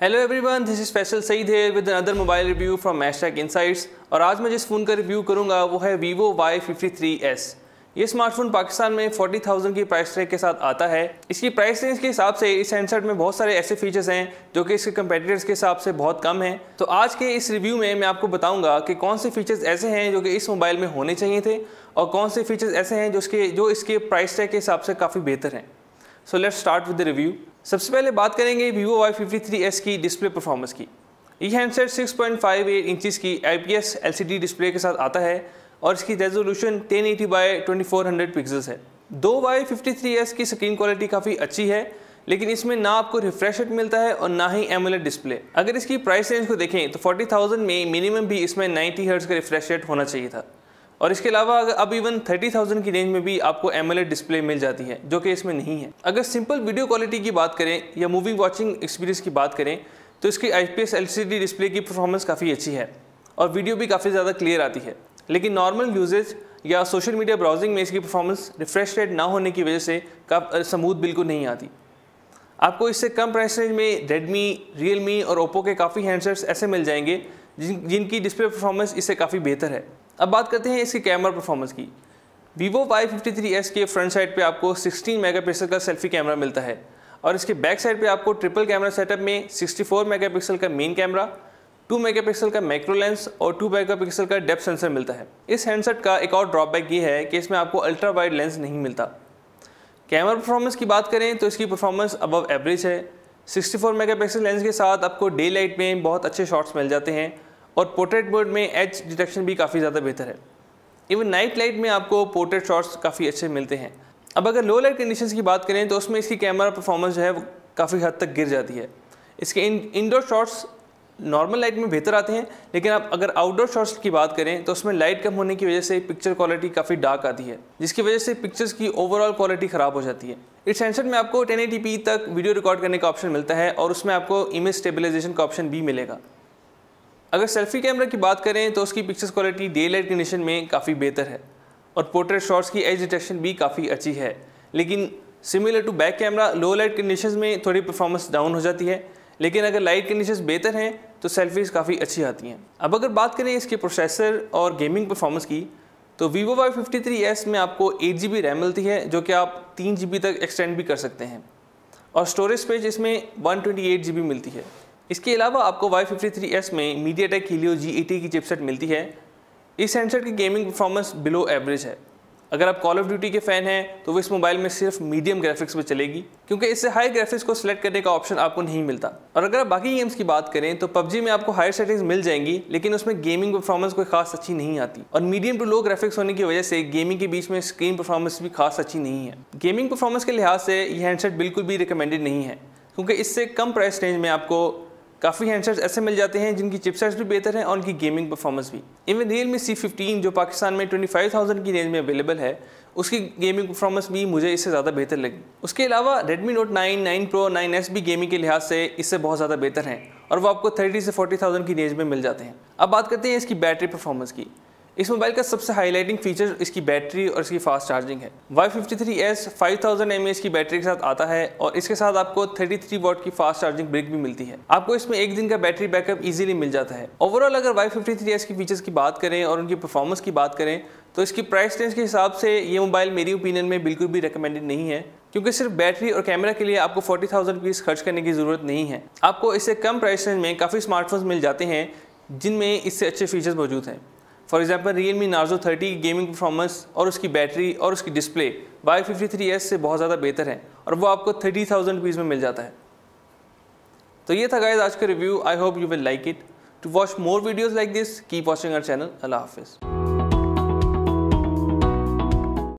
hello everyone this is Faisal Saeed है with another mobile review from Mashtech insights और आज मैं जिस फ़ोन का रिव्यू करूंगा वो है Vivo Y fifty three S ये स्मार्टफोन पाकिस्तान में 40,000 की प्राइस रेंज के साथ आता है इसकी प्राइस रेंज के हिसाब से इस हैंडसेट में बहुत सारे ऐसे फीचर्स हैं जो कि इसके कंपेटिटर्स के हिसाब से बहुत कम हैं तो आज के इस रिव्यू में मैं आपको बताऊंगा कि कौन से फीचर्स ऐसे हैं जो कि इस मोबाइल में होने चाहिए थे और कौन से फीचर्स ऐसे हैं जो इसके जो इसके प्राइस टैग के हिसाब से काफ़ी बेहतर हैं so let's start with the review सबसे पहले बात करेंगे Vivo Y fifty three S की डिस्प्ले परफॉर्मेंस की ये handset six point five eight inches की I P S L C D display के साथ आता है और इसकी resolution ten eighty by twenty four hundred pixels है दो वाई फिफ्टी थ्री एस की स्क्रीन क्वालिटी काफ़ी अच्छी है लेकिन इसमें ना आपको रिफ्रेश रेट मिलता है और ना ही एमुलेट डिस्प्ले अगर इसकी प्राइस रेंज को देखें तो फोर्टी थाउजेंड में मिनिमम भी इसमें नाइन्टी हर्ट्स का रिफ्रेश रेट होना चाहिए था और इसके अलावा अब इवन 30,000 की रेंज में भी आपको एम डिस्प्ले मिल जाती है जो कि इसमें नहीं है अगर सिंपल वीडियो क्वालिटी की बात करें या मूवी वॉचिंग एक्सपीरियंस की बात करें तो इसकी आई पी डिस्प्ले की परफॉर्मेंस काफ़ी अच्छी है और वीडियो भी काफ़ी ज़्यादा क्लियर आती है लेकिन नॉर्मल यूजेज या सोशल मीडिया ब्राउजिंग में इसकी परफॉर्मेंस रिफ्रेश रेट ना होने की वजह से का समूद बिल्कुल नहीं आती आपको इससे कम प्राइस रेंज में रेडमी Realme और Oppo के काफ़ी हैंडसेट्स ऐसे मिल जाएंगे जिन जिनकी डिस्प्ले परफॉर्मेंस इससे काफ़ी बेहतर है अब बात करते हैं इसके कैमरा परफॉर्मेंस की Vivo Y fifty three S के फ्रंट साइड पे आपको 16 मेगापिक्सल का सेल्फी कैमरा मिलता है और इसके बैक साइड पे आपको ट्रिपल कैमरा सेटअप में 64 मेगापिक्सल का मेन कैमरा 2 मेगापिक्सल का मैक्रो लेंस और 2 मेगापिक्सल का डेप्थ सेंसर मिलता है इस हैंडसेट का एक और ड्रॉबैक ये है कि इसमें आपको अल्ट्रा वाइड लेंस नहीं मिलता कैमरा परफॉर्मेंस की बात करें तो इसकी परफॉर्मेंस अबव एवरेज है सिक्सटी फोर लेंस के साथ आपको डे लाइट में बहुत अच्छे शॉट्स मिल जाते हैं और पोर्ट्रेट मोड में एच डिटेक्शन भी काफ़ी ज़्यादा बेहतर है इवन नाइट लाइट में आपको पोर्ट्रेट शॉट्स काफ़ी अच्छे मिलते हैं अब अगर लो लाइट कंडीशन की बात करें तो उसमें इसकी कैमरा परफॉर्मेंस जो है वो काफ़ी हद तक गिर जाती है इसके इन इनडोर शॉट्स नॉर्मल लाइट में बेहतर आते हैं लेकिन आप अगर आउटडोर शॉट्स की बात करें तो उसमें लाइट कम होने की वजह से पिक्चर क्वालिटी काफ़ी डार्क आती है जिसकी वजह से पिक्चर्स की ओवरऑल क्वालिटी ख़राब हो जाती है इस सेंसर में आपको 1080p तक वीडियो रिकॉर्ड करने का ऑप्शन मिलता है और उसमें आपको इमेज स्टेबिलाइजेशन का ऑप्शन भी मिलेगा अगर सेल्फी कैमरा की बात करें तो उसकी pictures quality day light condition में काफ़ी बेहतर है और पोर्ट्रेट शॉट्स की एज डिटेक्शन भी काफ़ी अच्छी है लेकिन similar to back camera low light condition में थोड़ी परफॉर्मेंस डाउन हो जाती है लेकिन अगर लाइट कंडीशन बेहतर हैं तो सेल्फीज काफ़ी अच्छी आती हैं अब अगर बात करें इसके प्रोसेसर और गेमिंग परफॉर्मेंस की तो Vivo Y fifty three S में आपको एट जी बी रैम मिलती है जो कि आप तीन जी बी तक एक्सटेंड भी कर सकते हैं और स्टोरेज स्पेस इसमें one twenty eight G B मिलती है इसके अलावा आपको वाई फिफ्टी में मीडिया टेक हीलियो जी की चिपसेट मिलती है इस हैंडसेट की गेमिंग परफॉर्मेंस बिलो एवरेज है अगर आप कॉल ऑफ ड्यूटी के फ़ैन हैं तो वो इस मोबाइल में सिर्फ मीडियम ग्राफिक्स में चलेगी क्योंकि इससे हाई ग्राफिक्स को सिलेक्ट करने का ऑप्शन आपको नहीं मिलता और अगर आप बाकी गेम्स की बात करें तो पबजी में आपको हायर सेटिंग्स मिल जाएंगी लेकिन उसमें गेमिंग परफॉर्मेंस कोई खास अच्छी नहीं आती और मीडियम टू लो ग्राफिक्स होने की वजह से गेमिंग के बीच में स्क्रीन परफॉर्मेंस भी खास अच्छी नहीं है गेमिंग परफॉर्मेंस के लिहाज से ये हैंडसेट बिल्कुल भी रिकमेंडेड नहीं है क्योंकि इससे कम प्राइस रेंज में आपको काफ़ी हैंडसेट्स ऐसे मिल जाते हैं जिनकी चिपसेट्स भी बेहतर हैं और उनकी गेमिंग परफॉर्मेंस भी even Realme C fifteen जो पाकिस्तान में 25,000 की रेंज में अवेलेबल है उसकी गेमिंग परफॉर्मेंस भी मुझे इससे ज़्यादा बेहतर लगी उसके अलावा Redmi Note 9, 9 Pro, 9s भी गेमिंग के लिहाज से इससे बहुत ज़्यादा बेहतर हैं और वो आपको थर्टी से फोर्टी थाउजेंड की रेंज में मिल जाते हैं अब बात करते हैं इसकी बैटरी परफॉर्मेंस की इस मोबाइल का सबसे हाईलाइटिंग फीचर इसकी बैटरी और इसकी फास्ट चार्जिंग है Y fifty three S five thousand M की बैटरी के साथ आता है और इसके साथ आपको थर्टी थ्री वॉट की फास्ट चार्जिंग ब्रेक भी मिलती है आपको इसमें एक दिन का बैटरी बैकअप इजीली मिल जाता है ओवरऑल अगर वाई फिफ्टी थ्री एस की फीचर्स की बात करें और उनकी परफॉर्मेंस की बात करें तो इसकी प्राइस रेंज के हिसाब से ये मोबाइल मेरी ओपिनियन में बिल्कुल भी रिकमेंडेड नहीं है क्योंकि सिर्फ बैटरी और कैमरा के लिए आपको फोर्टी थाउजेंड रुपीज़ खर्च करने की ज़रूरत नहीं है आपको इससे कम प्राइस रेंज में काफ़ी स्मार्टफोन्स मिल जाते हैं जिनमें इससे अच्छे फीचर्स मौजूद हैं for example Realme Narzo thirty की गेमिंग परफॉर्मेंस और उसकी बैटरी और उसकी display Y fifty three S से बहुत ज़्यादा बेहतर है और वो आपको थर्टी थाउजेंड रुपीज़ में मिल जाता है तो ये था गाइज आज का review I hope you will like it to watch more videos like this keep watching our channel अल्लाह हाफिज़